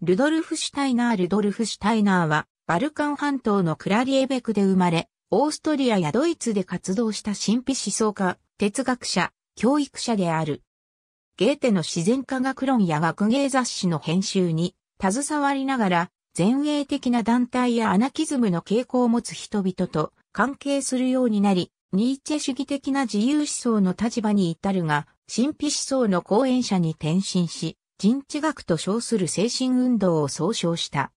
ルドルフ・シュタイナールドルフ・シュタイナーは、バルカン半島のクラリエベクで生まれ、オーストリアやドイツで活動した神秘思想家、哲学者、教育者である。ゲーテの自然科学論や学芸雑誌の編集に、携わりながら、前衛的な団体やアナキズムの傾向を持つ人々と関係するようになり、ニーチェ主義的な自由思想の立場に至るが、神秘思想の講演者に転身し、人知学と称する精神運動を総称した。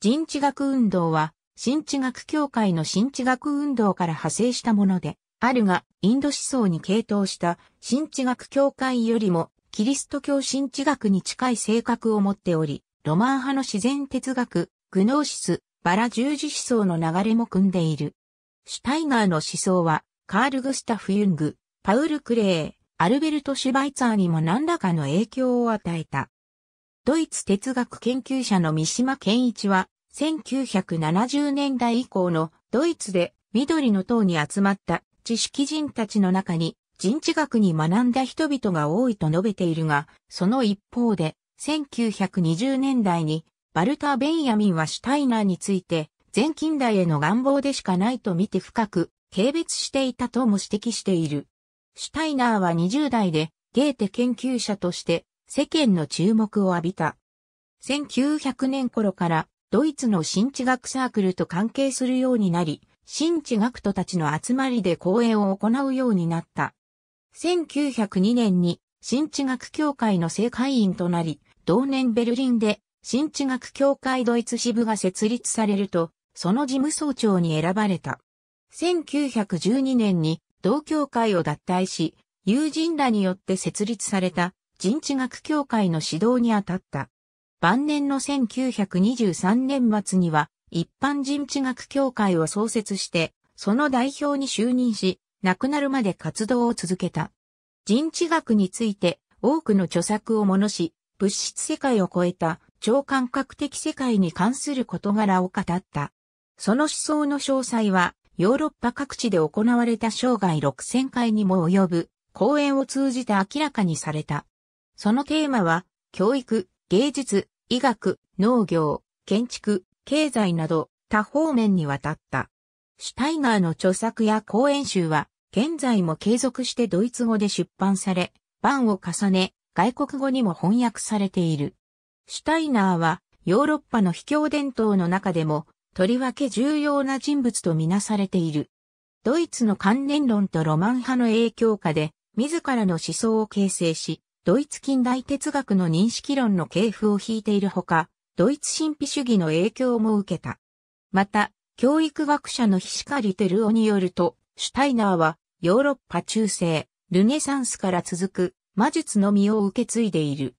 人知学運動は、新知学協会の新知学運動から派生したもので、あるが、インド思想に傾倒した新知学協会よりも、キリスト教新知学に近い性格を持っており、ロマン派の自然哲学、グノーシス、バラ十字思想の流れも組んでいる。シュタイガーの思想は、カール・グスタフ・ユング、パウル・クレー、アルベルト・シュバイツァーにも何らかの影響を与えた。ドイツ哲学研究者の三島健一は、1970年代以降のドイツで緑の塔に集まった知識人たちの中に人知学に学んだ人々が多いと述べているが、その一方で、1920年代にバルター・ベンヤミンはシュタイナーについて、全近代への願望でしかないと見て深く軽蔑していたとも指摘している。シュタイナーは20代でゲーテ研究者として世間の注目を浴びた。1900年頃からドイツの新地学サークルと関係するようになり、新地学徒たちの集まりで講演を行うようになった。1902年に新地学協会の正会員となり、同年ベルリンで新地学協会ドイツ支部が設立されると、その事務総長に選ばれた。1912年に同協会を脱退し、友人らによって設立された人知学協会の指導に当たった。晩年の1923年末には、一般人知学協会を創設して、その代表に就任し、亡くなるまで活動を続けた。人知学について多くの著作をものし、物質世界を超えた超感覚的世界に関する事柄を語った。その思想の詳細はヨーロッパ各地で行われた生涯6000回にも及ぶ講演を通じて明らかにされた。そのテーマは、教育、芸術、医学、農業、建築、経済など多方面にわたった。シュタイナーの著作や講演集は、現在も継続してドイツ語で出版され、版を重ね、外国語にも翻訳されている。シュタイナーは、ヨーロッパの秘境伝統の中でも、とりわけ重要な人物とみなされている。ドイツの観念論とロマン派の影響下で、自らの思想を形成し、ドイツ近代哲学の認識論の系譜を引いているほか、ドイツ神秘主義の影響も受けた。また、教育学者の菱テ照夫によると、シュタイナーはヨーロッパ中世、ルネサンスから続く魔術の実を受け継いでいる。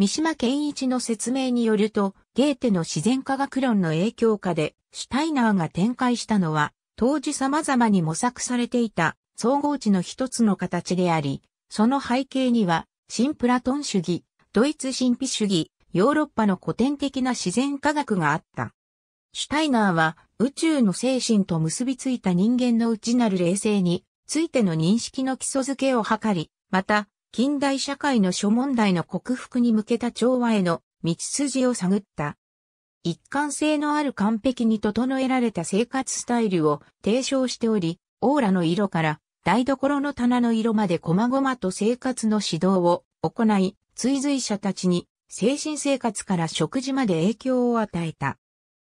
三島健一の説明によると、ゲーテの自然科学論の影響下で、シュタイナーが展開したのは、当時様々に模索されていた総合値の一つの形であり、その背景には、新プラトン主義、ドイツ神秘主義、ヨーロッパの古典的な自然科学があった。シュタイナーは、宇宙の精神と結びついた人間の内なる冷静についての認識の基礎づけを図り、また、近代社会の諸問題の克服に向けた調和への道筋を探った。一貫性のある完璧に整えられた生活スタイルを提唱しており、オーラの色から台所の棚の色まで細々と生活の指導を行い、追随者たちに精神生活から食事まで影響を与えた。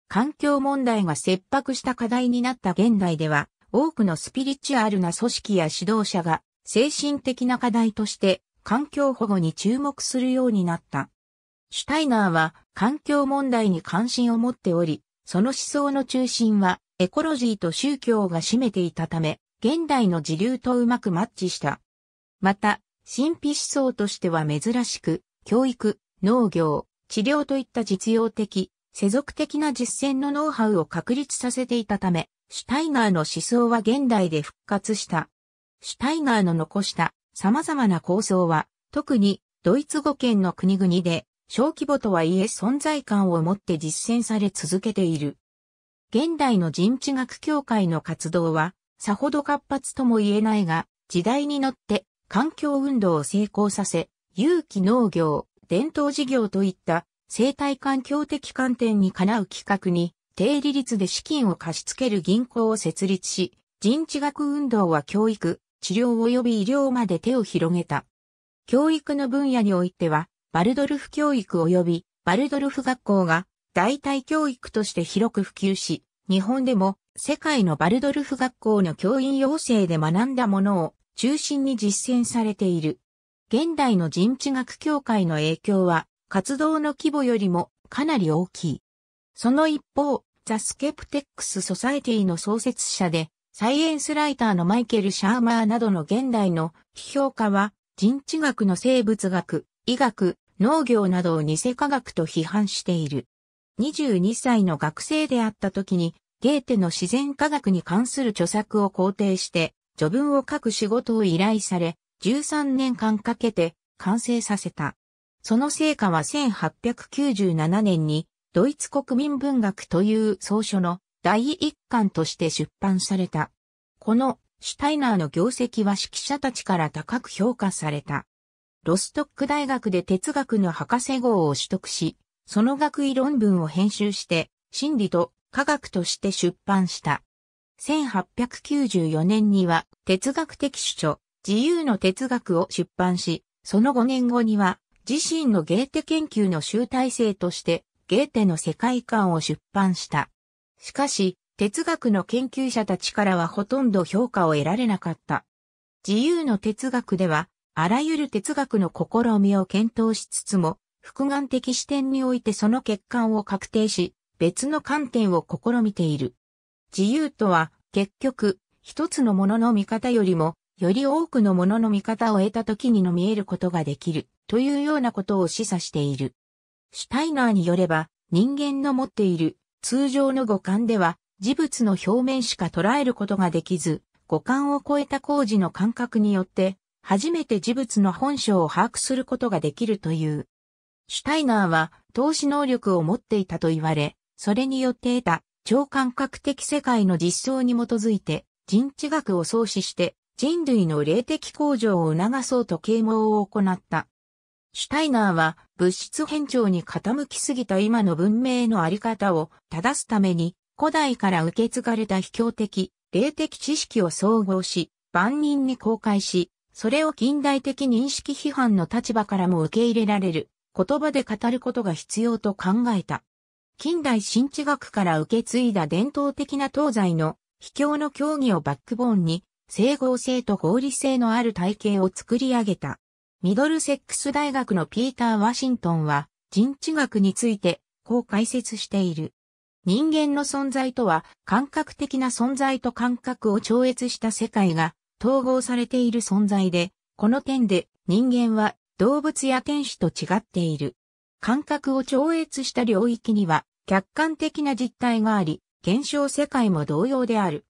環境問題が切迫した課題になった現代では、多くのスピリチュアルな組織や指導者が精神的な課題として環境保護に注目するようになった。シュタイナーは環境問題に関心を持っており、その思想の中心はエコロジーと宗教が占めていたため、現代の時流とうまくマッチした。また、神秘思想としては珍しく、教育、農業、治療といった実用的、世俗的な実践のノウハウを確立させていたため、シュタイナーの思想は現代で復活した。シュタイガーの残した様々な構想は、特にドイツ語圏の国々で小規模とはいえ存在感を持って実践され続けている。現代の人知学協会の活動は、さほど活発とも言えないが、時代に乗って環境運動を成功させ、有機農業、伝統事業といった生態環境的観点にかなう企画に、低利率で資金を貸し付ける銀行を設立し、人知学運動は教育、治療及び医療まで手を広げた。教育の分野においては、バルドルフ教育及びバルドルフ学校が代替教育として広く普及し、日本でも世界のバルドルフ学校の教員養成で学んだものを中心に実践されている。現代の人知学協会の影響は活動の規模よりもかなり大きい。その一方、ザ・スケプテックス・ソサエティの創設者で、サイエンスライターのマイケル・シャーマーなどの現代の批評家は、人知学の生物学、医学、農業などを偽科学と批判している。22歳の学生であった時に、ゲーテの自然科学に関する著作を肯定して、序文を書く仕事を依頼され、13年間かけて完成させた。その成果は1897年に、ドイツ国民文学という総書の第一巻として出版された。このシュタイナーの業績は指揮者たちから高く評価された。ロストック大学で哲学の博士号を取得し、その学位論文を編集して、真理と科学として出版した。1894年には哲学的主張、自由の哲学を出版し、その5年後には自身のゲーテ研究の集大成としてゲーテの世界観を出版した。しかし、哲学の研究者たちからはほとんど評価を得られなかった。自由の哲学では、あらゆる哲学の試みを検討しつつも、複眼的視点においてその欠陥を確定し、別の観点を試みている。自由とは、結局、一つのものの見方よりも、より多くのものの見方を得た時にの見えることができる、というようなことを示唆している。シュタイナーによれば、人間の持っている通常の五感では、事物の表面しか捉えることができず、五感を超えた工事の感覚によって、初めて事物の本性を把握することができるという。シュタイナーは投資能力を持っていたと言われ、それによって得た超感覚的世界の実相に基づいて人知学を創始して人類の霊的向上を促そうと啓蒙を行った。シュタイナーは物質変調に傾きすぎた今の文明のあり方を正すために古代から受け継がれた秘境的、霊的知識を総合し、万人に公開し、それを近代的認識批判の立場からも受け入れられる言葉で語ることが必要と考えた。近代新知学から受け継いだ伝統的な東西の秘境の競技をバックボーンに整合性と合理性のある体系を作り上げた。ミドルセックス大学のピーター・ワシントンは人知学についてこう解説している。人間の存在とは感覚的な存在と感覚を超越した世界が統合されている存在で、この点で人間は動物や天使と違っている。感覚を超越した領域には客観的な実態があり、現象世界も同様である。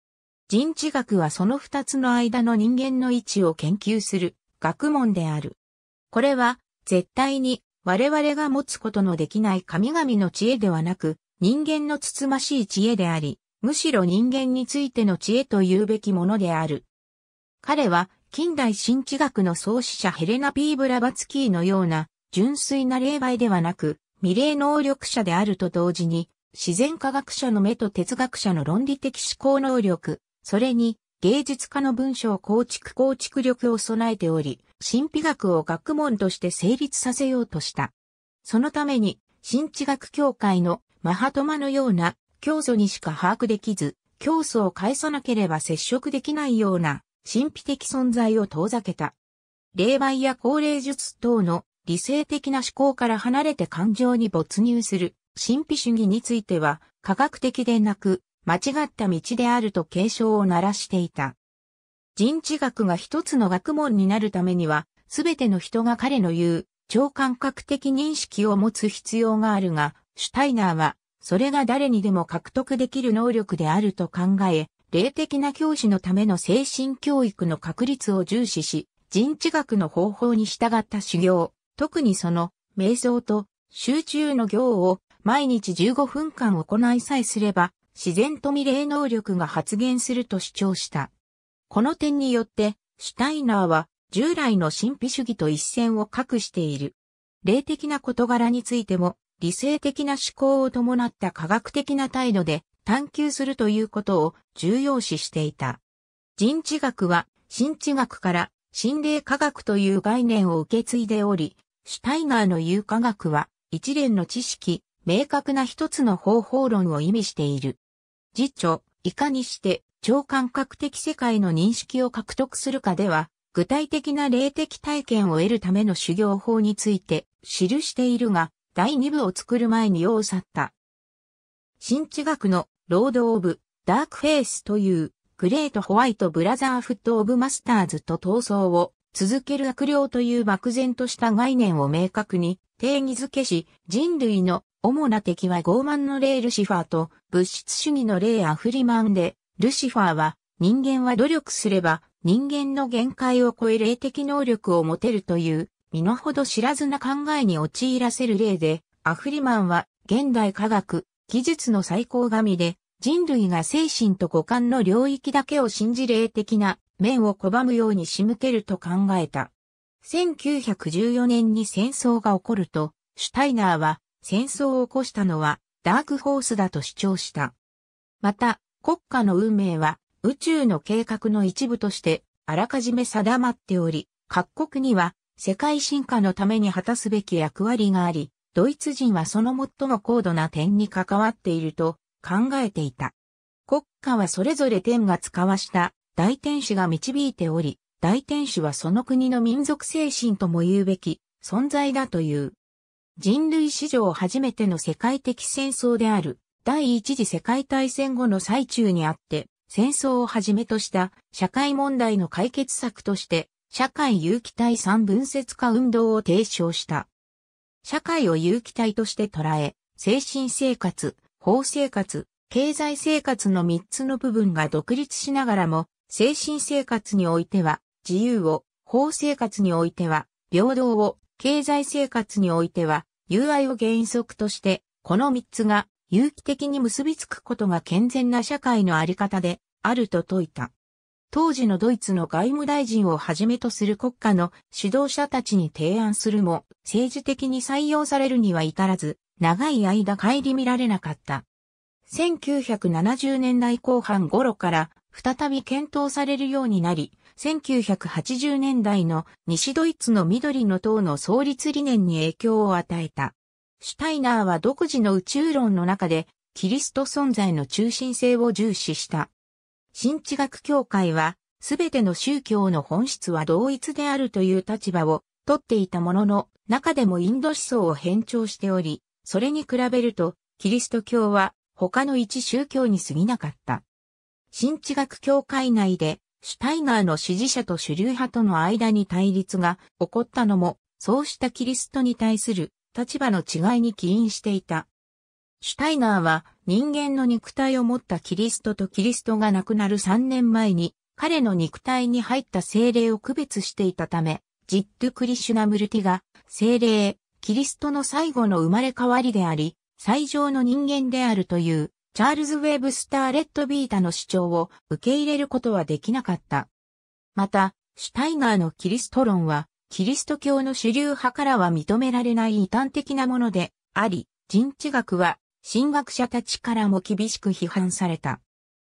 人知学はその二つの間の人間の位置を研究する学問である。これは、絶対に、我々が持つことのできない神々の知恵ではなく、人間のつつましい知恵であり、むしろ人間についての知恵と言うべきものである。彼は、近代新知学の創始者ヘレナ・ピー・ブラバツキーのような、純粋な霊媒ではなく、未霊能力者であると同時に、自然科学者の目と哲学者の論理的思考能力、それに、芸術家の文章構築構築力を備えており、神秘学を学問として成立させようとした。そのために、新知学協会のマハトマのような教祖にしか把握できず、教祖を返さなければ接触できないような神秘的存在を遠ざけた。霊媒や高齢術等の理性的な思考から離れて感情に没入する神秘主義については科学的でなく間違った道であると警鐘を鳴らしていた。人知学が一つの学問になるためには、すべての人が彼の言う超感覚的認識を持つ必要があるが、シュタイナーは、それが誰にでも獲得できる能力であると考え、霊的な教師のための精神教育の確立を重視し、人知学の方法に従った修行、特にその、瞑想と集中の行を毎日15分間行いさえすれば、自然と未霊能力が発現すると主張した。この点によって、シュタイナーは従来の神秘主義と一線を画している。霊的な事柄についても、理性的な思考を伴った科学的な態度で探求するということを重要視していた。人知学は、神知学から心霊科学という概念を受け継いでおり、シュタイナーの言う科学は、一連の知識、明確な一つの方法論を意味している。いかにして超感覚的世界の認識を獲得するかでは、具体的な霊的体験を得るための修行法について記しているが、第二部を作る前に世を去った。新知学のロード・オブ・ダークフェイスというグレート・ホワイト・ブラザーフット・オブ・マスターズと闘争を続ける悪霊という漠然とした概念を明確に定義づけし、人類の主な敵は傲慢の霊ルシファーと物質主義の霊アフリマンで、ルシファーは人間は努力すれば人間の限界を超え霊的能力を持てるという身の程知らずな考えに陥らせる例で、アフリマンは現代科学、技術の最高神で、人類が精神と五感の領域だけを信じ霊的な面を拒むように仕向けると考えた。1914年に戦争が起こると、シュタイナーは戦争を起こしたのはダークホースだと主張した。また、国家の運命は宇宙の計画の一部としてあらかじめ定まっており、各国には世界進化のために果たすべき役割があり、ドイツ人はその最も高度な点に関わっていると考えていた。国家はそれぞれ天が使わした大天使が導いており、大天使はその国の民族精神とも言うべき存在だという。人類史上初めての世界的戦争である第一次世界大戦後の最中にあって戦争をはじめとした社会問題の解決策として社会有機体三分節化運動を提唱した。社会を有機体として捉え、精神生活、法生活、経済生活の三つの部分が独立しながらも、精神生活においては自由を、法生活においては平等を、経済生活においては、友愛を原則として、この三つが有機的に結びつくことが健全な社会のあり方であると説いた。当時のドイツの外務大臣をはじめとする国家の指導者たちに提案するも、政治的に採用されるには至らず、長い間帰り見られなかった。1970年代後半頃から再び検討されるようになり、1980年代の西ドイツの緑の党の創立理念に影響を与えた。シュタイナーは独自の宇宙論の中で、キリスト存在の中心性を重視した。新地学協会は、すべての宗教の本質は同一であるという立場を取っていたものの、中でもインド思想を偏重しており、それに比べると、キリスト教は他の一宗教に過ぎなかった。新地学協会内でシュタイナーの支持者と主流派との間に対立が起こったのも、そうしたキリストに対する立場の違いに起因していた。シュタイナーは人間の肉体を持ったキリストとキリストが亡くなる3年前に彼の肉体に入った精霊を区別していたため、ジッドクリシュナムルティが精霊、キリストの最後の生まれ変わりであり、最上の人間であるというチャールズ・ウェブスター・レッド・ビータの主張を受け入れることはできなかった。また、シュタイナーのキリスト論は、キリスト教の主流派からは認められない異端的なものであり、人知学は、神学者たちからも厳しく批判された。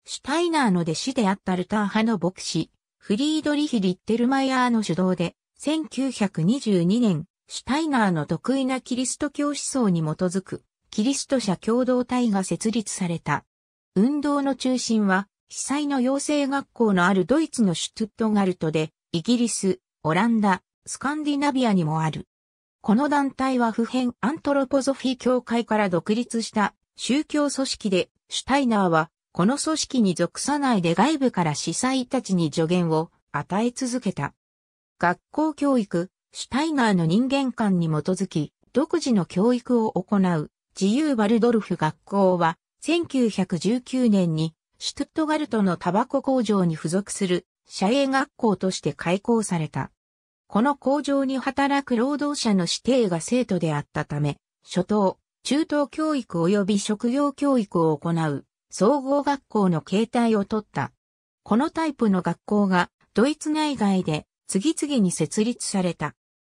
シュタイナーの弟子であったルター派の牧師、フリードリヒ・リッテルマイヤーの主導で、1922年、シュタイナーの得意なキリスト教思想に基づくキリスト者共同体が設立された。運動の中心は、被災の養成学校のあるドイツのシュトゥットガルトで、イギリス、オランダ、スカンディナビアにもある。この団体は普遍アントロポゾフィ協会から独立した宗教組織で、シュタイナーは、この組織に属さないで外部から司祭たちに助言を与え続けた。学校教育、シュタイナーの人間観に基づき、独自の教育を行う自由バルドルフ学校は、1919年に、シュトゥットガルトのタバコ工場に付属する、社営学校として開校された。この工場に働く労働者の指定が生徒であったため、初等、中等教育及び職業教育を行う、総合学校の形態をとった。このタイプの学校が、ドイツ内外で、次々に設立された。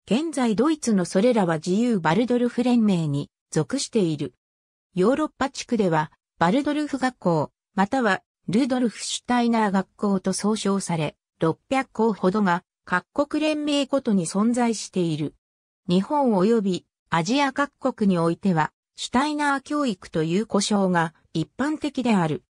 現在ドイツのそれらは自由バルドルフ連盟に属している。ヨーロッパ地区では、バルドルフ学校、またはルドルフ・シュタイナー学校と総称され、600校ほどが各国連盟ごとに存在している。日本及びアジア各国においては、シュタイナー教育という呼称が一般的である。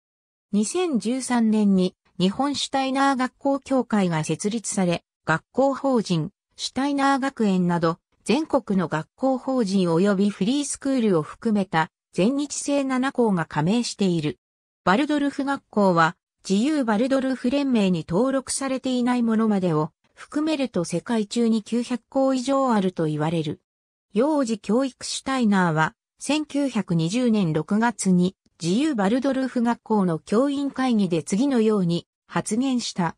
2013年に日本シュタイナー学校協会が設立され、学校法人、シュタイナー学園など全国の学校法人及びフリースクールを含めた全日制7校が加盟している。バルドルフ学校は自由バルドルフ連盟に登録されていないものまでを含めると世界中に900校以上あると言われる。幼児教育シュタイナーは1920年6月に自由バルドルフ学校の教員会議で次のように発言した。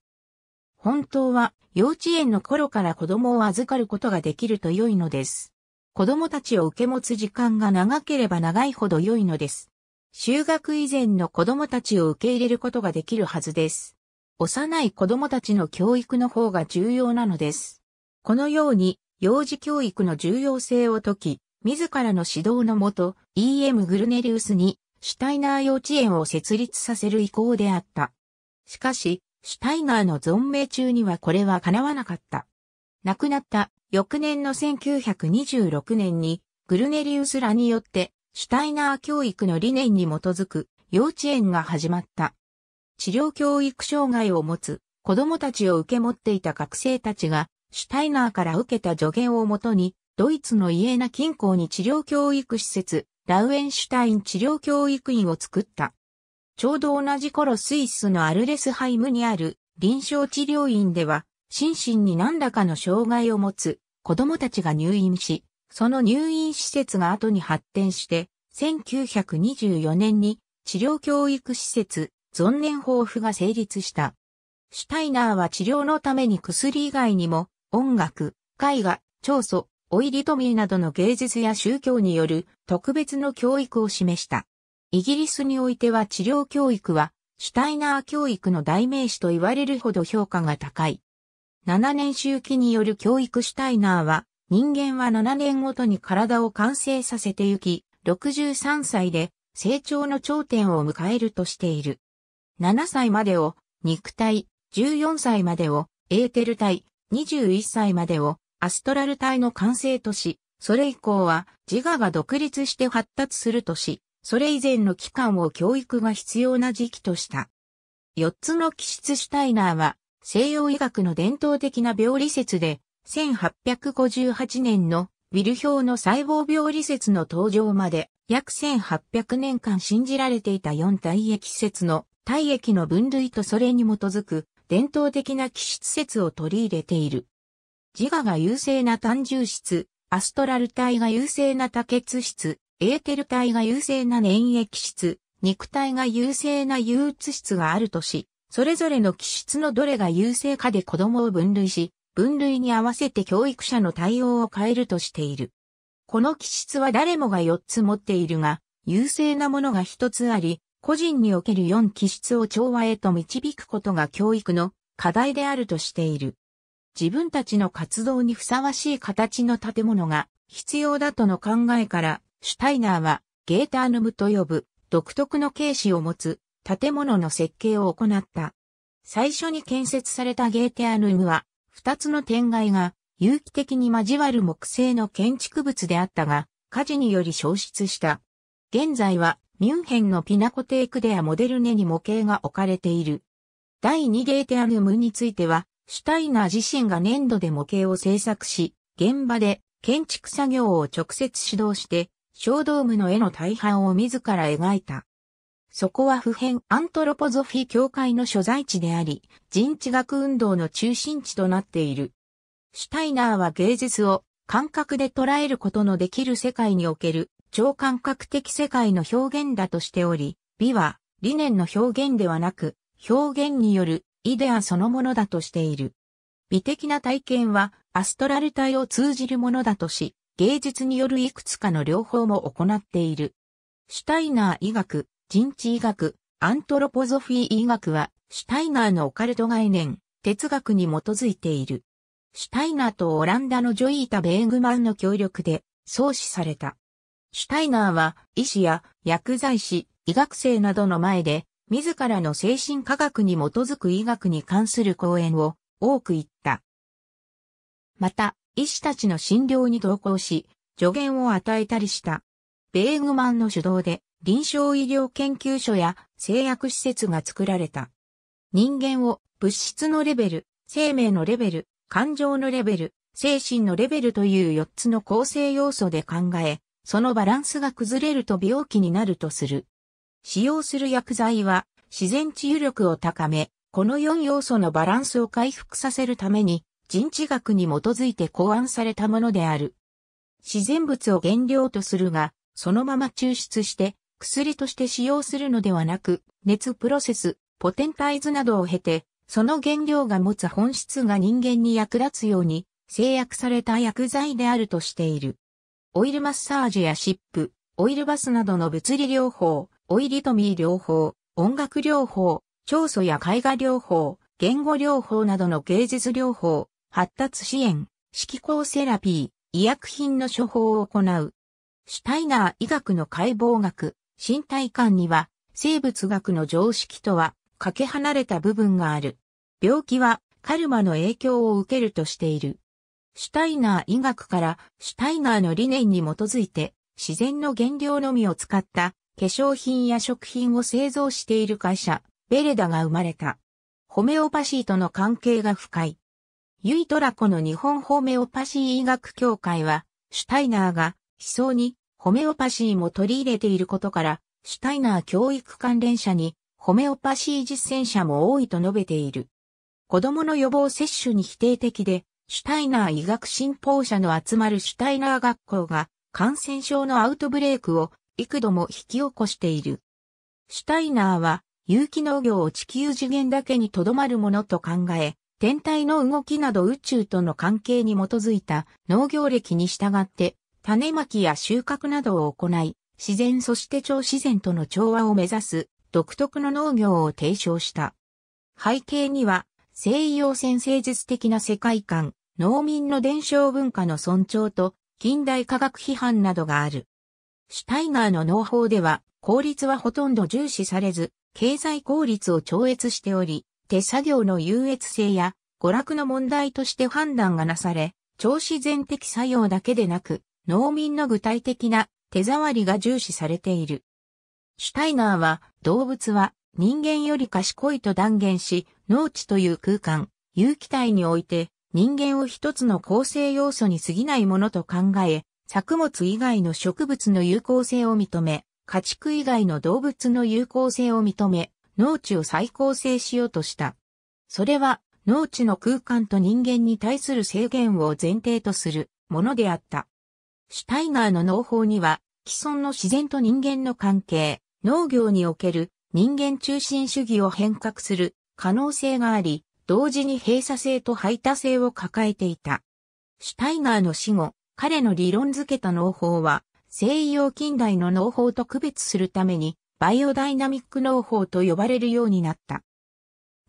本当は幼稚園の頃から子供を預かることができると良いのです。子供たちを受け持つ時間が長ければ長いほど良いのです。就学以前の子供たちを受け入れることができるはずです。幼い子供たちの教育の方が重要なのです。このように、幼児教育の重要性を解き、自らの指導のもと、E.M. グルネリウスに、シュタイナー幼稚園を設立させる意向であった。しかし、シュタイナーの存命中にはこれは叶わなかった。亡くなった翌年の1926年にグルネリウスらによってシュタイナー教育の理念に基づく幼稚園が始まった。治療教育障害を持つ子供たちを受け持っていた学生たちがシュタイナーから受けた助言をもとにドイツのイエナ近郊に治療教育施設ラウエンシュタイン治療教育院を作った。ちょうど同じ頃スイスのアルレスハイムにある臨床治療院では、心身に何らかの障害を持つ子供たちが入院し、その入院施設が後に発展して、1924年に治療教育施設、存年抱負が成立した。シュタイナーは治療のために薬以外にも、音楽、絵画、調査、オイリトミーなどの芸術や宗教による特別の教育を示した。イギリスにおいては治療教育は、シュタイナー教育の代名詞と言われるほど評価が高い。7年周期による教育シュタイナーは、人間は7年ごとに体を完成させてゆき、63歳で成長の頂点を迎えるとしている。7歳までを肉体、14歳までをエーテル体、21歳までをアストラル体の完成とし、それ以降は自我が独立して発達するとし、それ以前の期間を教育が必要な時期とした。4つの気質シュタイナーは、西洋医学の伝統的な病理説で、1858年のウィルウの細胞病理説の登場まで、約1800年間信じられていた4体液説の体液の分類とそれに基づく伝統的な気質説を取り入れている。自我が優勢な単重質、アストラル体が優勢な多血質、エーテル体が優勢な粘液質、肉体が優勢な憂鬱質があるとし、それぞれの気質のどれが優勢かで子供を分類し、分類に合わせて教育者の対応を変えるとしている。この気質は誰もが4つ持っているが、優勢なものが1つあり、個人における4気質を調和へと導くことが教育の課題であるとしている。自分たちの活動にふさわしい形の建物が必要だとの考えから、シュタイナーはゲーターヌムと呼ぶ独特の形式を持つ建物の設計を行った。最初に建設されたゲーターヌムは二つの天外が有機的に交わる木製の建築物であったが火事により消失した。現在はミュンヘンのピナコテークデアモデルネに模型が置かれている。第2ゲーテアヌムについては、シュタイナー自身が粘土で模型を制作し、現場で建築作業を直接指導して小ドームの絵の大半を自ら描いた。そこは普遍アントロポゾフィ教会の所在地であり、人知学運動の中心地となっている。シュタイナーは芸術を感覚で捉えることのできる世界における超感覚的世界の表現だとしており、美は理念の表現ではなく、表現によるイデアそのものだとしている。美的な体験はアストラル体を通じるものだとし、芸術によるいくつかの療法も行っている。シュタイナー医学、人知医学、アントロポゾフィー医学は、シュタイナーのオカルト概念、哲学に基づいている。シュタイナーとオランダのジョイータ・ベーグマンの協力で創始された。シュタイナーは医師や薬剤師、医学生などの前で自らの精神科学に基づく医学に関する講演を多く言った。また、医師たちの診療に同行し、助言を与えたりした。ベーグマンの主導で臨床医療研究所や製薬施設が作られた。人間を物質のレベル、生命のレベル、感情のレベル、精神のレベルという4つの構成要素で考え、そのバランスが崩れると病気になるとする。使用する薬剤は自然治癒力を高め、この4要素のバランスを回復させるために人知学に基づいて考案されたものである。自然物を原料とするが、そのまま抽出して薬として使用するのではなく、熱プロセス、ポテンタイズなどを経て、その原料が持つ本質が人間に役立つように制約された薬剤であるとしている。オイルマッサージやシップ、オイルバスなどの物理療法、オイリトミー療法、音楽療法、長素や絵画療法、言語療法などの芸術療法、発達支援、指揮校セラピー、医薬品の処方を行う。シュタイナー医学の解剖学、身体感には、生物学の常識とは、かけ離れた部分がある。病気は、カルマの影響を受けるとしている。シュタイナー医学から、シュタイナーの理念に基づいて、自然の原料のみを使った、化粧品や食品を製造している会社、ベレダが生まれた。ホメオパシーとの関係が深い。ユイ・トラコの日本ホメオパシー医学協会は、シュタイナーが思想にホメオパシーも取り入れていることから、シュタイナー教育関連者にホメオパシー実践者も多いと述べている。子供の予防接種に否定的で、シュタイナー医学信奉者の集まるシュタイナー学校が感染症のアウトブレイクを幾度も引き起こしている。シュタイナーは有機農業を地球次元だけにとどまるものと考え、天体の動きなど宇宙との関係に基づいた農業歴に従って、種まきや収穫などを行い、自然そして超自然との調和を目指す独特の農業を提唱した。背景には、西洋先生術的な世界観、農民の伝承文化の尊重と、近代科学批判などがある。シュタイガーの農法では、効率はほとんど重視されず、経済効率を超越しており、手作業の優越性や娯楽の問題として判断がなされ、超自然的作用だけでなく、農民の具体的な手触りが重視されている。シュタイナーは動物は人間より賢いと断言し、農地という空間、有機体において人間を一つの構成要素に過ぎないものと考え、作物以外の植物の有効性を認め、家畜以外の動物の有効性を認め、農地を再構成しようとした。それは、農地の空間と人間に対する制限を前提とするものであった。シュタイガーの農法には、既存の自然と人間の関係、農業における人間中心主義を変革する可能性があり、同時に閉鎖性と排他性を抱えていた。シュタイガーの死後、彼の理論づけた農法は、西洋近代の農法と区別するために、バイオダイナミック農法と呼ばれるようになった。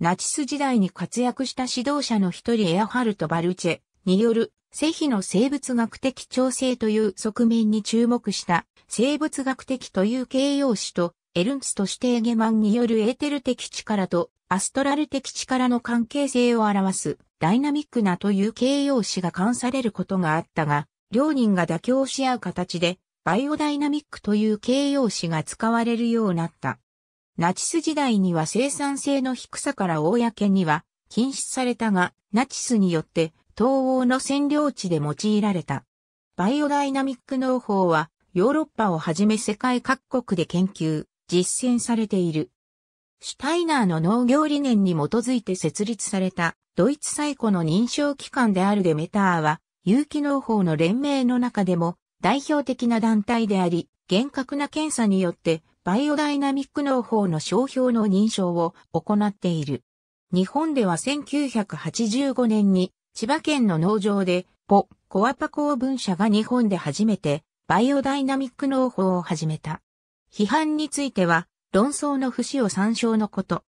ナチス時代に活躍した指導者の一人エアハルト・バルチェによる、セヒの生物学的調整という側面に注目した生物学的という形容詞とエルンツとしてエゲマンによるエーテル的力とアストラル的力の関係性を表すダイナミックなという形容詞が冠されることがあったが、両人が妥協し合う形でバイオダイナミックという形容詞が使われるようになった。ナチス時代には生産性の低さから公には禁止されたが、ナチスによって東欧の占領地で用いられた。バイオダイナミック農法はヨーロッパをはじめ世界各国で研究、実践されている。シュタイナーの農業理念に基づいて設立されたドイツ最古の認証機関であるデメターは有機農法の連盟の中でも代表的な団体であり、厳格な検査によってバイオダイナミック農法の商標の認証を行っている。日本では1985年に千葉県の農場でポ・コアパ公文社が日本で初めてバイオダイナミック農法を始めた。批判については論争の節を参照のこと。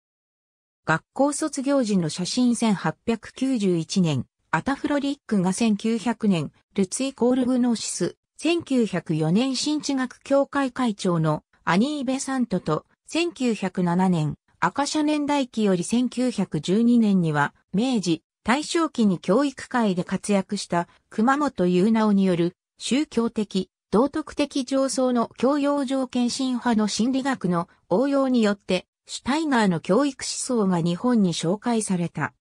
学校卒業時の写真1891年、アタフロリックが1900年、ルツイコールグノーシス、1904年新知学協会会長のアニーベサントと、1907年、赤社年代記より1912年には、明治、大正期に教育界で活躍した熊本雄直による宗教的、道徳的上層の教養条件進派の心理学の応用によって、シュタイガーの教育思想が日本に紹介された。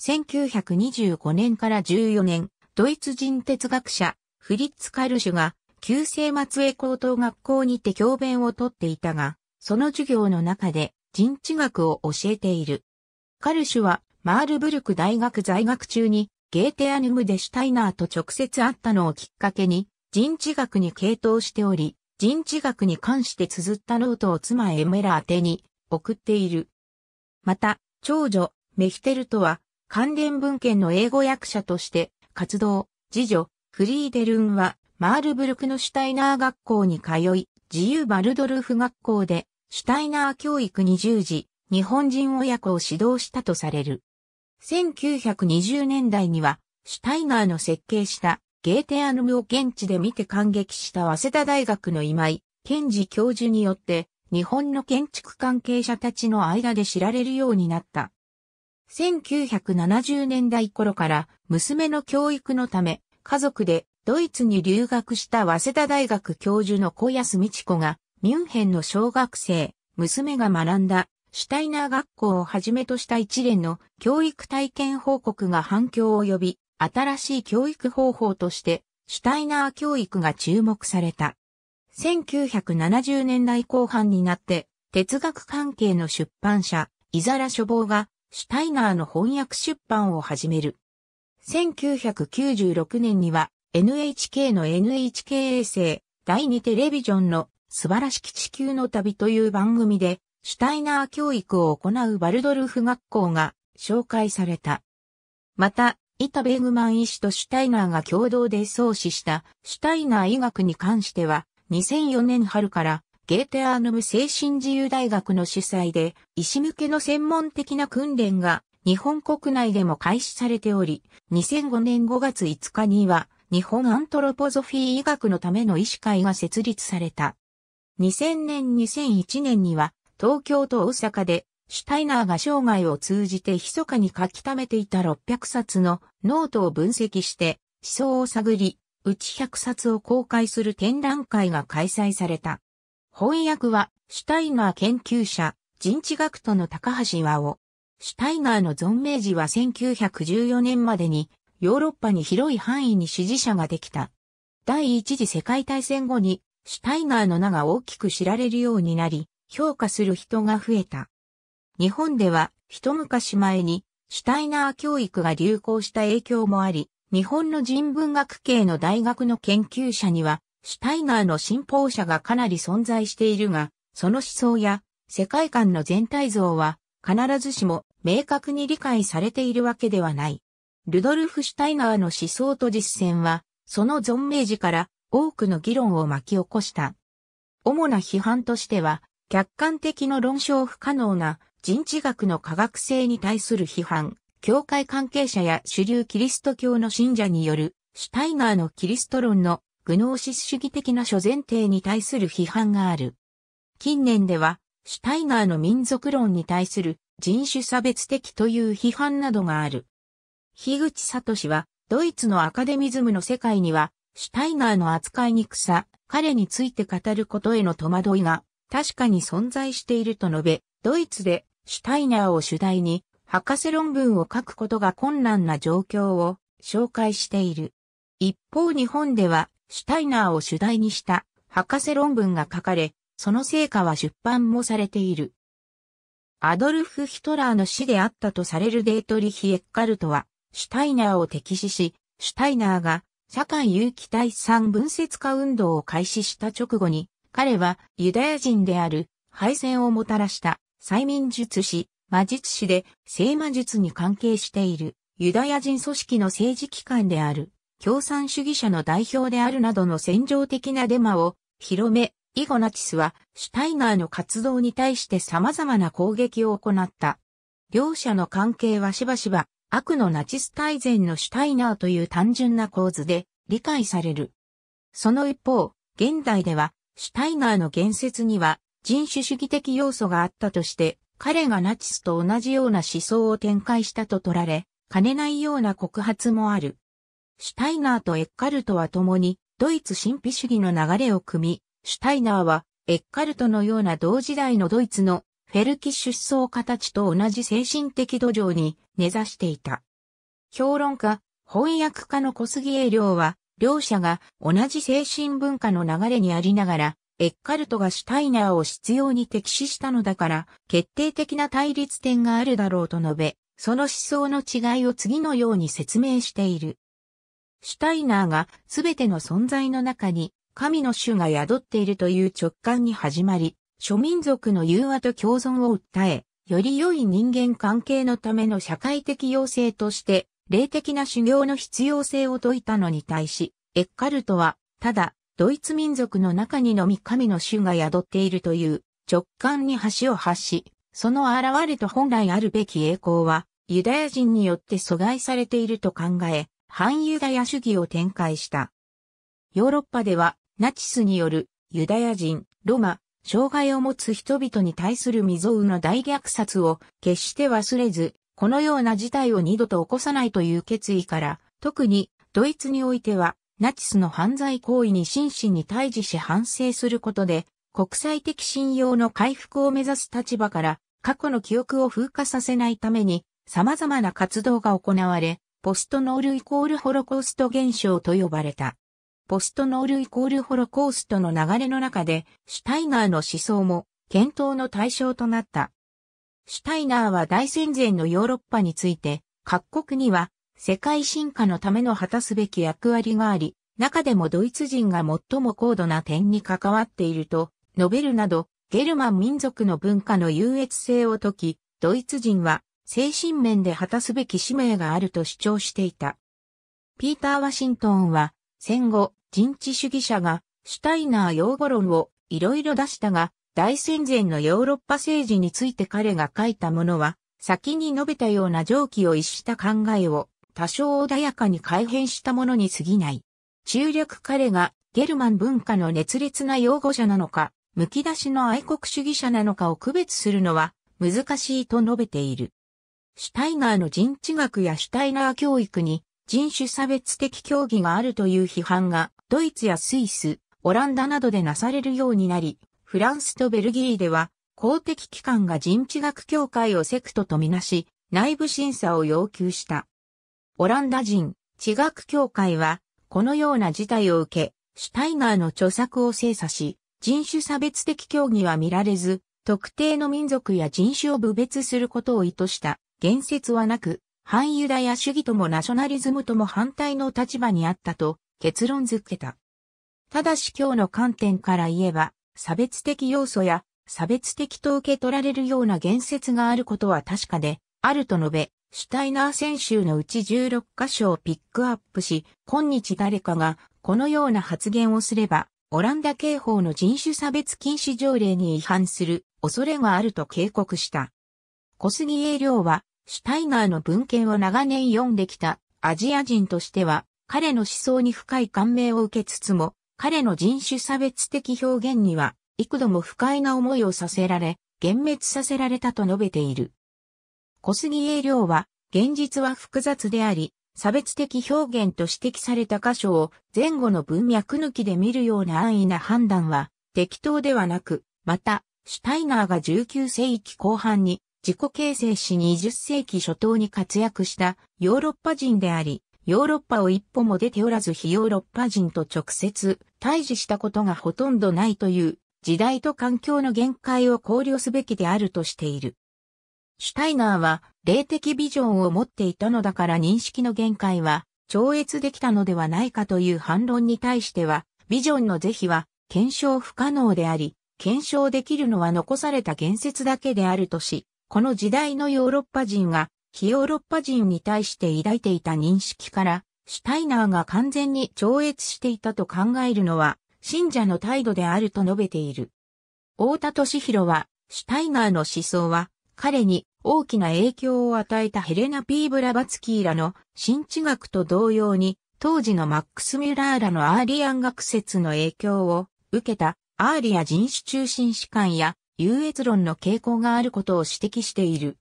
1925年から14年、ドイツ人哲学者、フリッツ・カルシュが、旧制松江高等学校にて教鞭をとっていたが、その授業の中で人知学を教えている。カルシュは、マールブルク大学在学中に、ゲーテアヌムデシュタイナーと直接会ったのをきっかけに、人知学に傾倒しており、人知学に関して綴ったノートを妻エメラ宛てに送っている。また、長女、メヒテルとは、関連文献の英語訳者として、活動、次女、フリーデルンは、マールブルクのシュタイナー学校に通い、自由バルドルフ学校で、シュタイナー教育に従事、日本人親子を指導したとされる。1920年代には、シュタイナーの設計したゲーテアヌムを現地で見て感激した早稲田大学の今井健治教授によって、日本の建築関係者たちの間で知られるようになった。1970年代頃から娘の教育のため、家族でドイツに留学した早稲田大学教授の小安美智子が、ミュンヘンの小学生、娘が学んだ、シュタイナー学校をはじめとした一連の教育体験報告が反響を呼び、新しい教育方法として、シュタイナー教育が注目された。1970年代後半になって、哲学関係の出版社、イザラ書房が、シュタイナーの翻訳出版を始める。1996年には NHK の NHK 衛星第2テレビジョンの素晴らしき地球の旅という番組でシュタイナー教育を行うバルドルフ学校が紹介された。また、イタ・ベーグマン医師とシュタイナーが共同で創始したシュタイナー医学に関しては2004年春からゲーテアーヌム精神自由大学の主催で医師向けの専門的な訓練が日本国内でも開始されており、2005年5月5日には、日本アントロポゾフィー医学のための医師会が設立された。2000年2001年には、東京と大阪で、シュタイナーが生涯を通じて密かに書き溜めていた600冊のノートを分析して思想を探り、うち100冊を公開する展覧会が開催された。翻訳は、シュタイナー研究者、人知学徒の高橋和夫。シュタイナーの存命時は1914年までにヨーロッパに広い範囲に支持者ができた。第一次世界大戦後にシュタイナーの名が大きく知られるようになり、評価する人が増えた。日本では一昔前にシュタイナー教育が流行した影響もあり、日本の人文学系の大学の研究者には、シュタイナーの信奉者がかなり存在しているが、その思想や世界観の全体像は必ずしも明確に理解されているわけではない。ルドルフ・シュタイナーの思想と実践は、その存命時から多くの議論を巻き起こした。主な批判としては、客観的の論証不可能な人知学の科学性に対する批判、教会関係者や主流キリスト教の信者による、シュタイナーのキリスト論のグノーシス主義的な諸前提に対する批判がある。近年では、シュタイナーの民族論に対する人種差別的という批判などがある。樋口聡は、ドイツのアカデミズムの世界には、シュタイナーの扱いに草、彼について語ることへの戸惑いが、確かに存在していると述べ、ドイツで、シュタイナーを主題に、博士論文を書くことが困難な状況を紹介している。一方日本では、シュタイナーを主題にした博士論文が書かれ、その成果は出版もされている。アドルフ・ヒトラーの死であったとされるデートリヒ・エッカルトは、シュタイナーを敵視し、シュタイナーが社会有機体産分節化運動を開始した直後に、彼はユダヤ人である敗戦をもたらした催眠術師、魔術師で聖魔術に関係しているユダヤ人組織の政治機関である共産主義者の代表であるなどの戦場的なデマを広め以後ナチスはシュタイナーの活動に対して様々な攻撃を行った。両者の関係はしばしば悪のナチス大前のシュタイナーという単純な構図で理解される。その一方、現代ではシュタイナーの言説には人種主義的要素があったとして、彼がナチスと同じような思想を展開したと取られ、兼ねないような告発もある。シュタイナーとエッカルトは共に、ドイツ神秘主義の流れを組み、シュタイナーは、エッカルトのような同時代のドイツのフェルキッシュ思想家たちと同じ精神的土壌に根ざしていた。評論家、翻訳家の小杉栄良は、両者が同じ精神文化の流れにありながら、エッカルトがシュタイナーを執拗に敵視したのだから、決定的な対立点があるだろうと述べ、その思想の違いを次のように説明している。シュタイナーがすべての存在の中に神の種が宿っているという直感に始まり、諸民族の融和と共存を訴え、より良い人間関係のための社会的要請として、霊的な修行の必要性を説いたのに対し、エッカルトは、ただ、ドイツ民族の中にのみ神の種が宿っているという直感に橋を発し、その現れと本来あるべき栄光は、ユダヤ人によって阻害されていると考え、反ユダヤ主義を展開した。ヨーロッパでは、ナチスによるユダヤ人、ロマ、障害を持つ人々に対する未曾有の大虐殺を決して忘れず、このような事態を二度と起こさないという決意から、特にドイツにおいては、ナチスの犯罪行為に真摯に対峙し反省することで、国際的信用の回復を目指す立場から、過去の記憶を風化させないために、様々な活動が行われ、ポストノールイコールホロコースト現象と呼ばれた。ポストノールイコールホロコーストの流れの中で、シュタイナーの思想も検討の対象となった。シュタイナーは大戦前のヨーロッパについて、各国には世界進化のための果たすべき役割があり、中でもドイツ人が最も高度な点に関わっていると、述べるなど、ゲルマン民族の文化の優越性を解き、ドイツ人は精神面で果たすべき使命があると主張していた。ピーター・ワシントンは、戦後、人知主義者がシュタイナー用語論をいろいろ出したが、大戦前のヨーロッパ政治について彼が書いたものは、先に述べたような上記を逸した考えを多少穏やかに改変したものに過ぎない。中略彼がゲルマン文化の熱烈な擁護者なのか、むき出しの愛国主義者なのかを区別するのは難しいと述べている。シュタイナーの人知学やシュタイナー教育に人種差別的教義があるという批判がドイツやスイス、オランダなどでなされるようになり、フランスとベルギーでは公的機関が人知学協会をセクトとみなし、内部審査を要求した。オランダ人、地学協会は、このような事態を受け、シュタイガーの著作を精査し、人種差別的協議は見られず、特定の民族や人種を部別することを意図した言説はなく、反ユダヤ主義ともナショナリズムとも反対の立場にあったと結論づけた。ただし今日の観点から言えば、差別的要素や差別的と受け取られるような言説があることは確かで、あると述べ、シュタイナー選手のうち16箇所をピックアップし、今日誰かがこのような発言をすれば、オランダ刑法の人種差別禁止条例に違反する恐れがあると警告した。小杉栄良は、シュタイナーの文献を長年読んできたアジア人としては、彼の思想に深い感銘を受けつつも、彼の人種差別的表現には、幾度も不快な思いをさせられ、幻滅させられたと述べている。小杉栄良は、現実は複雑であり、差別的表現と指摘された箇所を前後の文脈抜きで見るような安易な判断は適当ではなく、また、シュタイナーが19世紀後半に自己形成し20世紀初頭に活躍したヨーロッパ人であり、ヨーロッパを一歩も出ておらず非ヨーロッパ人と直接対峙したことがほとんどないという時代と環境の限界を考慮すべきであるとしている。シュタイナーは霊的ビジョンを持っていたのだから認識の限界は超越できたのではないかという反論に対しては、ビジョンの是非は検証不可能であり、検証できるのは残された言説だけであるとし、この時代のヨーロッパ人が非ヨーロッパ人に対して抱いていた認識から、シュタイナーが完全に超越していたと考えるのは、信者の態度であると述べている。大田敏弘は、シュタイナーの思想は、彼に大きな影響を与えたヘレナ・ピー・ブラバツキーらの新知学と同様に、当時のマックス・ミュラーらのアーリアン学説の影響を受けたアーリア人種中心士官や優越論の傾向があることを指摘している。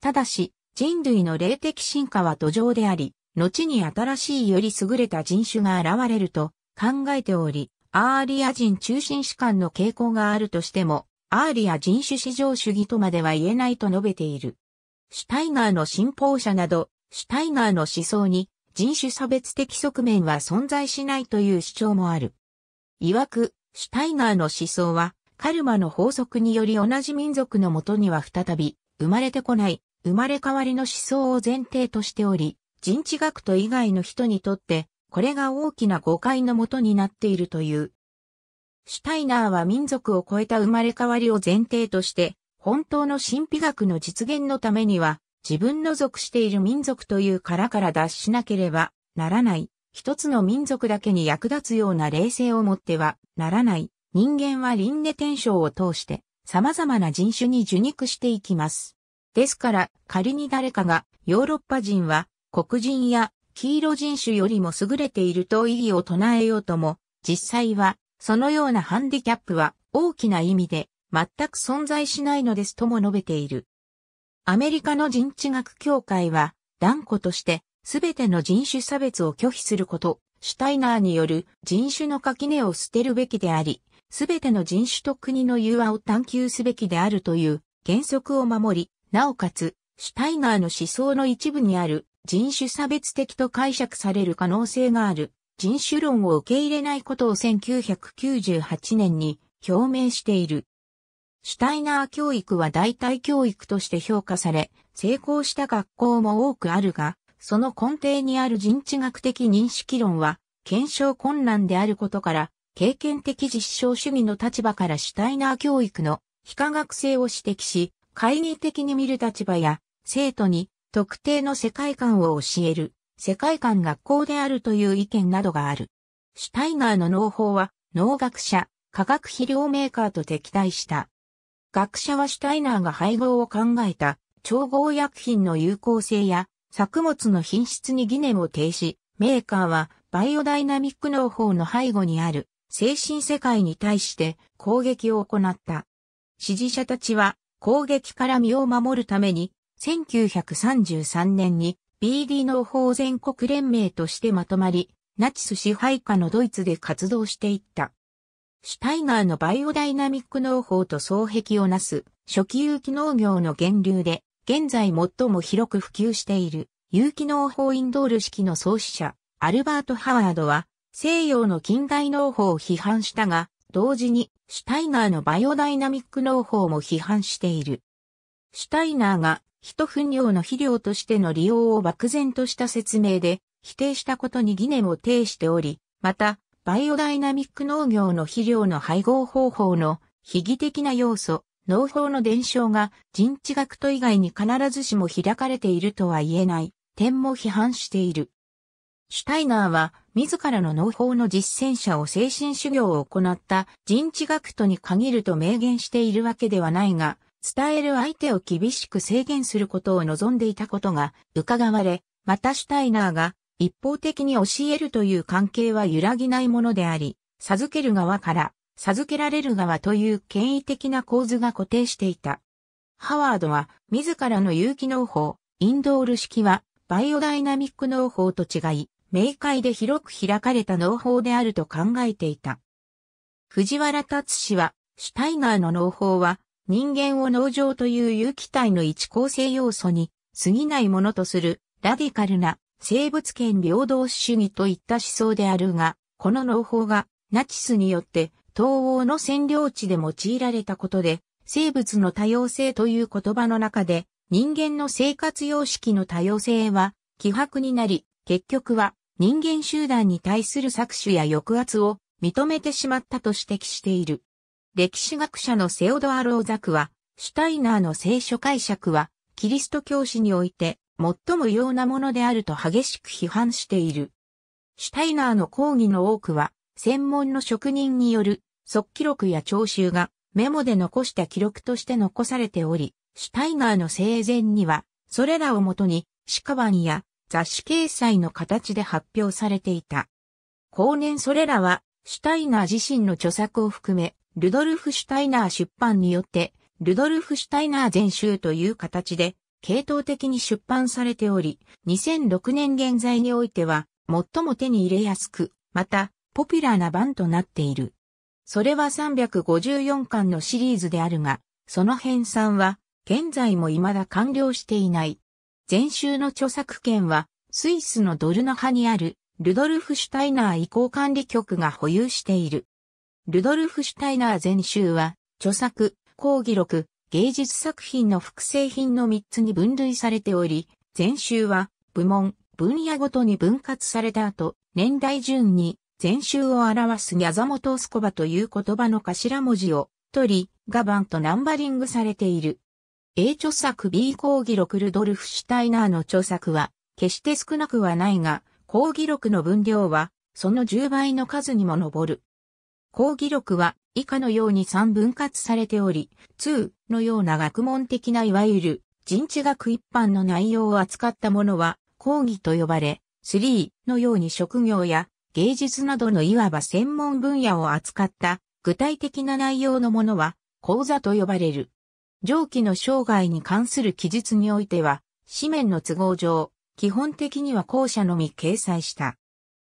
ただし、人類の霊的進化は途上であり、後に新しいより優れた人種が現れると考えており、アーリア人中心士官の傾向があるとしても、アーリア人種至上主義とまでは言えないと述べている。シュタイガーの信奉者など、シュタイガーの思想に人種差別的側面は存在しないという主張もある。曰く、シュタイガーの思想は、カルマの法則により同じ民族のもとには再び生まれてこない生まれ変わりの思想を前提としており、人知学徒以外の人にとって、これが大きな誤解のもとになっているという。シュタイナーは民族を超えた生まれ変わりを前提として、本当の神秘学の実現のためには、自分の属している民族という殻から脱しなければならない。一つの民族だけに役立つような冷静を持ってはならない。人間は輪廻転生を通して様々な人種に受肉していきます。ですから仮に誰かがヨーロッパ人は黒人や黄色人種よりも優れていると意義を唱えようとも、実際はそのようなハンディキャップは大きな意味で全く存在しないのですとも述べている。アメリカの人知学協会は断固として全ての人種差別を拒否すること、シュタイナーによる人種の垣根を捨てるべきであり、全ての人種と国の融和を探求すべきであるという原則を守り、なおかつ、シュタイナーの思想の一部にある人種差別的と解釈される可能性がある人種論を受け入れないことを1998年に表明している。シュタイナー教育は代替教育として評価され、成功した学校も多くあるが、その根底にある人知学的認識論は、検証困難であることから、経験的実証主義の立場からシュタイナー教育の非科学性を指摘し、懐疑的に見る立場や、生徒に特定の世界観を教える、世界観学校であるという意見などがある。シュタイナーの農法は、農学者、化学肥料メーカーと敵対した。学者はシュタイナーが配合を考えた調合薬品の有効性や作物の品質に疑念を呈し、メーカーはバイオダイナミック農法の背後にある精神世界に対して攻撃を行った。支持者たちは攻撃から身を守るために、1933年に BD 農法全国連盟としてまとまり、ナチス支配下のドイツで活動していった。シュタイガーのバイオダイナミック農法と双璧をなす初期有機農業の源流で、現在最も広く普及している有機農法インドール式の創始者、アルバート・ハワードは、西洋の近代農法を批判したが、同時に、シュタイナーのバイオダイナミック農法も批判している。シュタイナーが、一糞尿の肥料としての利用を漠然とした説明で、否定したことに疑念を呈しており、また、バイオダイナミック農業の肥料の配合方法の非義的な要素、農法の伝承が人知学と以外に必ずしも開かれているとは言えない点も批判している。シュタイナーは自らの農法の実践者を精神修行を行った人知学徒に限ると明言しているわけではないが、伝える相手を厳しく制限することを望んでいたことが伺われ、またシュタイナーが一方的に教えるという関係は揺らぎないものであり、授ける側から授けられる側という権威的な構図が固定していた。ハワードは自らの有機農法、インドール式はバイオダイナミック農法と違い、明快で広く開かれた農法であると考えていた。藤原達氏は、シュタイガーの農法は、人間を農場という有機体の一構成要素に過ぎないものとするラディカルな生物圏平等主義といった思想であるが、この農法がナチスによって東欧の占領地で用いられたことで、生物の多様性という言葉の中で人間の生活様式の多様性は希薄になり、結局は人間集団に対する搾取や抑圧を認めてしまったと指摘している。歴史学者のセオドア・ローザクは、シュタイナーの聖書解釈は、キリスト教師において最も異様なものであると激しく批判している。シュタイナーの講義の多くは、専門の職人による即記録や聴衆がメモで残した記録として残されており、シュタイナーの生前には、それらをもとに、シカバンや雑誌掲載の形で発表されていた。後年それらは、シュタイナー自身の著作を含め、ルドルフ・シュタイナー出版によって、ルドルフ・シュタイナー全集という形で、系統的に出版されており、2006年現在においては、最も手に入れやすく、また、ポピュラーな版となっている。それは354巻のシリーズであるが、その編纂は、現在も未だ完了していない。前集の著作権は、スイスのドルノハにある、ルドルフ・シュタイナー移行管理局が保有している。ルドルフ・シュタイナー全集は、著作、講義録、芸術作品の複製品の3つに分類されており、全集は、部門、分野ごとに分割された後、年代順に、全集を表すギャザモトスコバという言葉の頭文字を取り、ガバンとナンバリングされている。A 著作 B 講義録ルドルフ・シュタイナーの著作は、決して少なくはないが、講義録の分量は、その10倍の数にも上る。講義録は、以下のように3分割されており、2のような学問的ないわゆる、人知学一般の内容を扱ったものは、講義と呼ばれ、3のように職業や芸術などのいわば専門分野を扱った具体的な内容のものは講座と呼ばれる。上記の生涯に関する記述においては、紙面の都合上、基本的には後者のみ掲載した。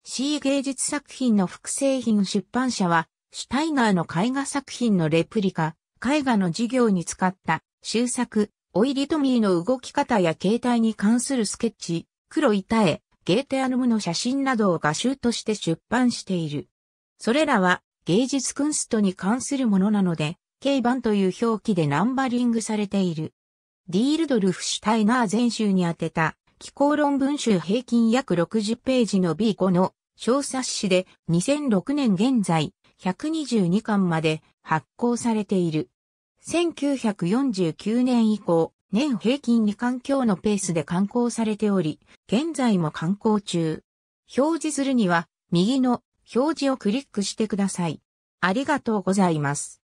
C 芸術作品の複製品出版社は、シュタイーの絵画作品のレプリカ、絵画の授業に使った修作、オイリトミーの動き方や形態に関するスケッチ、黒板絵、ゲーテアルムの写真などを画集として出版している。それらは芸術クンストに関するものなので、K 版という表記でナンバリングされている。ディールドルフ・シュタイナー全集に当てた、気候論文集平均約60ページの B5 の小冊子で2006年現在122巻まで発行されている。1949年以降、年平均2巻強のペースで刊行されており、現在も刊行中。表示するには、右の表示をクリックしてください。ありがとうございます。